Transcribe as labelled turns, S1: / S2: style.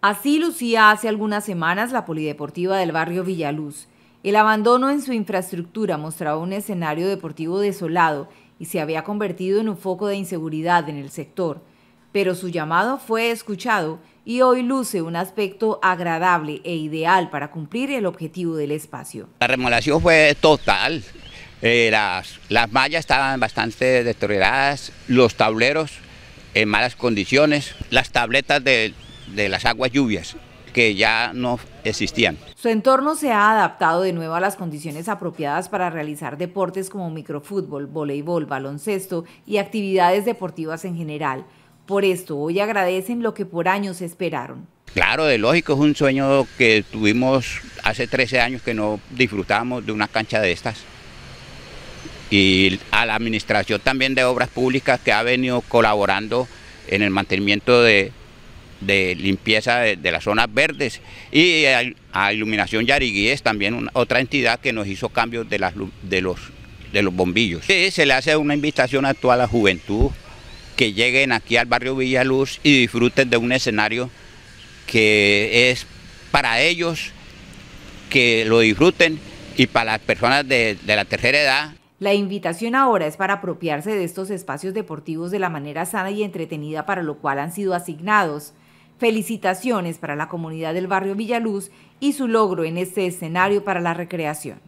S1: Así lucía hace algunas semanas la Polideportiva del barrio Villaluz. El abandono en su infraestructura mostraba un escenario deportivo desolado y se había convertido en un foco de inseguridad en el sector. Pero su llamado fue escuchado y hoy luce un aspecto agradable e ideal para cumplir el objetivo del espacio.
S2: La remodelación fue total. Eh, las, las mallas estaban bastante deterioradas, los tableros en malas condiciones, las tabletas de, de las aguas lluvias que ya no existían.
S1: Su entorno se ha adaptado de nuevo a las condiciones apropiadas para realizar deportes como microfútbol, voleibol, baloncesto y actividades deportivas en general. Por esto hoy agradecen lo que por años esperaron.
S2: Claro, de lógico, es un sueño que tuvimos hace 13 años que no disfrutamos de una cancha de estas. Y a la administración también de obras públicas que ha venido colaborando en el mantenimiento de, de limpieza de, las zonas verdes y a, iluminación Iluminación Yariguíes también otra entidad que nos hizo cambios de, las, de, los, de los bombillos. Eh, se le hace una invitación a toda la juventud que lleguen aquí al barrio Villaluz y disfruten de un escenario que es para ellos, que lo disfruten y para las personas de, de la tercera edad
S1: la invitación ahora es para apropiarse de estos espacios deportivos de la manera sana y entretenida para lo cual han sido asignados. Felicitaciones para la comunidad del barrio Villaluz y su logro en este escenario para la recreación.